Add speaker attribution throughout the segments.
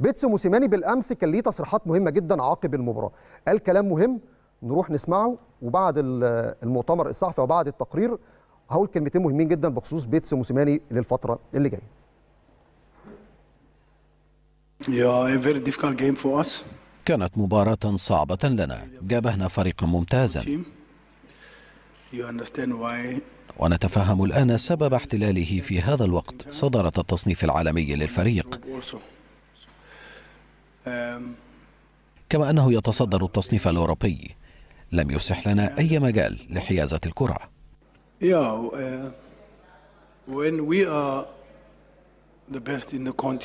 Speaker 1: بيتسو موسيماني بالامس كان ليه تصريحات مهمه جدا عقب المباراه قال كلام مهم نروح نسمعه وبعد المؤتمر الصحفي وبعد التقرير هقول كلمتين مهمين جدا بخصوص بيتسو موسيماني للفتره اللي جايه
Speaker 2: كانت مباراة صعبة لنا جابهنا فريقا ممتازا ونتفهم الآن سبب احتلاله في هذا الوقت صدرت التصنيف العالمي للفريق كما أنه يتصدر التصنيف الأوروبي لم يفسح لنا أي مجال لحيازة الكرة uh,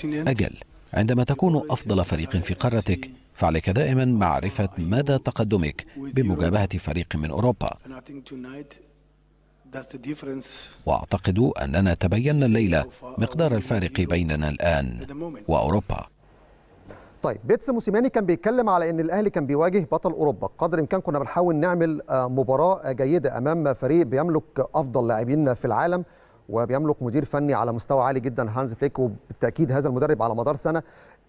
Speaker 2: أجل عندما تكون أفضل فريق في قارتك فعليك دائما معرفة مدى تقدمك بمجابهة فريق من أوروبا وأعتقد أننا تبينا الليلة مقدار الفارق بيننا الآن وأوروبا
Speaker 1: طيب بيتس موسيماني كان بيتكلم على ان الاهلي كان بيواجه بطل اوروبا قدر الامكان كنا بنحاول نعمل آه، مباراه جيده امام فريق بيملك افضل لاعبين في العالم وبيملك مدير فني على مستوى عالي جدا هانز فليك وبالتاكيد هذا المدرب على مدار سنه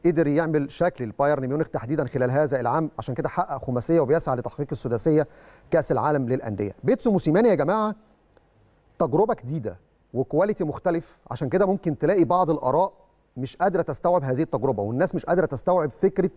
Speaker 1: قدر يعمل شكل البايرن ميونخ تحديدا خلال هذا العام عشان كده حقق خماسيه وبيسعى لتحقيق السداسيه كاس العالم للانديه بيتسو موسيماني يا جماعه تجربه جديده وكواليتي مختلف عشان كده ممكن تلاقي بعض الاراء مش قادره تستوعب هذه التجربه والناس مش قادره تستوعب فكره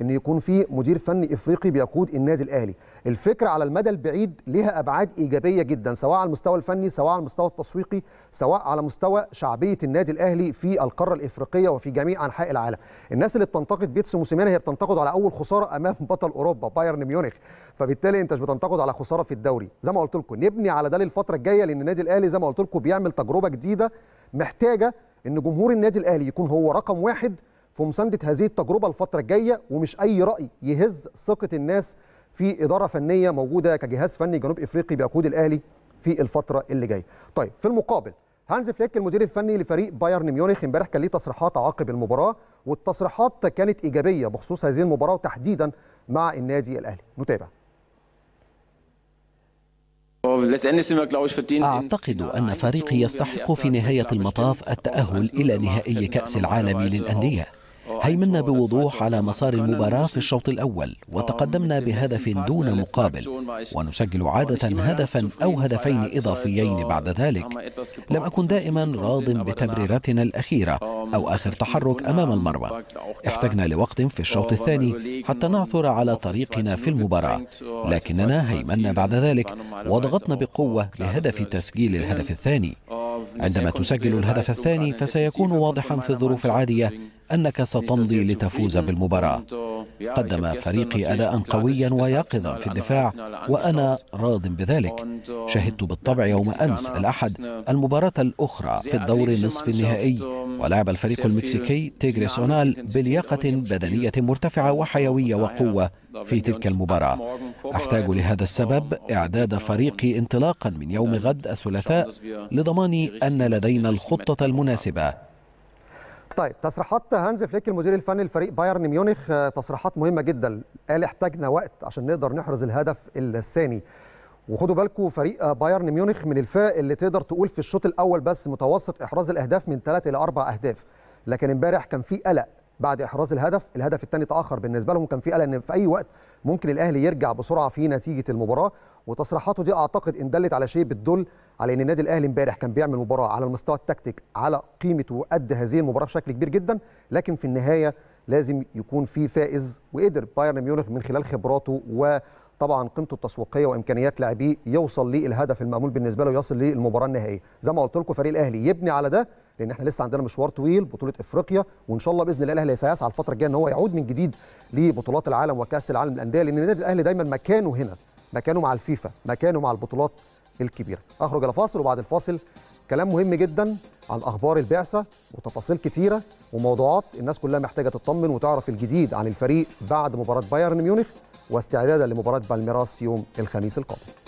Speaker 1: ان يكون في مدير فني افريقي بيقود النادي الاهلي الفكره على المدى البعيد لها ابعاد ايجابيه جدا سواء على المستوى الفني سواء على المستوى التسويقي سواء على مستوى شعبيه النادي الاهلي في القاره الافريقيه وفي جميع انحاء العالم الناس اللي بتنتقد بيتس موسيماني هي بتنتقد على اول خساره امام بطل اوروبا بايرن ميونخ فبالتالي انت مش بتنتقد على خساره في الدوري زي ما قلت لكم نبني على ده للفتره الجايه لان النادي الاهلي زي ما قلت لكم بيعمل تجربه جديده محتاجه ان جمهور النادي الاهلي يكون هو رقم واحد في مسانده هذه التجربه الفتره الجايه ومش اي راي يهز ثقه الناس في اداره فنيه موجوده كجهاز فني جنوب افريقي بيقود الاهلي في الفتره اللي جايه. طيب في المقابل هانز فليك المدير الفني لفريق بايرن ميونخ امبارح كان ليه تصريحات عقب المباراه والتصريحات كانت ايجابيه بخصوص هذه المباراه وتحديدا مع النادي الاهلي. نتابع.
Speaker 2: أعتقد أن فريقي يستحق في نهاية المطاف التأهل إلى نهائي كأس العالم للأندية هيمنا بوضوح على مسار المباراة في الشوط الأول آه، وتقدمنا بهدف دون مقابل ونسجل عادة هدفا أو هدفين آه، إضافيين آه، بعد ذلك لم أكن دائما راض بتمريراتنا الأخيرة أو آخر تحرك أمام المرمى احتجنا لوقت في الشوط الثاني حتى نعثر على طريقنا في المباراة لكننا هيمنا بعد ذلك وضغطنا بقوة لهدف تسجيل الهدف الثاني عندما تسجل الهدف الثاني فسيكون واضحا في الظروف العادية أنك ستمضي لتفوز بالمباراة قدم فريقي أداء قويا ويقظا في الدفاع وأنا راض بذلك شهدت بالطبع يوم أمس الأحد المباراة الأخرى في الدور نصف النهائي ولعب الفريق المكسيكي تيغريسونال بلياقة بدنية مرتفعة وحيوية وقوة في تلك المباراة أحتاج لهذا السبب إعداد فريقي انطلاقا من يوم غد الثلاثاء لضمان أن لدينا الخطة المناسبة
Speaker 1: طيب تصريحات هانز فليك المدير الفني لفريق بايرن ميونخ آه، تصريحات مهمه جدا قال احتاجنا وقت عشان نقدر نحرز الهدف الثاني وخدوا بالكم فريق آه، بايرن ميونخ من الفرق اللي تقدر تقول في الشوط الاول بس متوسط احراز الاهداف من ثلاث الى اربع اهداف لكن امبارح كان في قلق بعد احراز الهدف الهدف الثاني تاخر بالنسبه لهم كان في قلق ان في اي وقت ممكن الاهلي يرجع بسرعه في نتيجه المباراه وتصريحاته دي اعتقد ان دلت على شيء بتدل على ان النادي الاهلي امبارح كان بيعمل مباراه على المستوى التكتيك على قيمه وقد هذه المباراه بشكل كبير جدا لكن في النهايه لازم يكون في فائز وقدر بايرن ميونخ من خلال خبراته وطبعا قيمته التسويقيه وامكانيات لاعبيه يوصل للهدف المامول بالنسبه له يصل للمباراه النهائيه زي ما قلت لكم فريق الاهلي يبني على ده لان احنا لسه عندنا مشوار طويل بطوله افريقيا وان شاء الله باذن الله الاهلي سيسعى الفتره الجايه ان هو يعود من جديد لبطولات العالم وكاس العالم للانديه لان النادي الاهلي دايما مكانه هنا مكانه مع الفيفا مكانه مع البطولات الكبيره اخرج الى فاصل وبعد الفاصل كلام مهم جدا عن اخبار البعثه وتفاصيل كثيره وموضوعات الناس كلها محتاجه تطمن وتعرف الجديد عن الفريق بعد مباراه بايرن ميونخ واستعدادا لمباراه بالميراس يوم الخميس القادم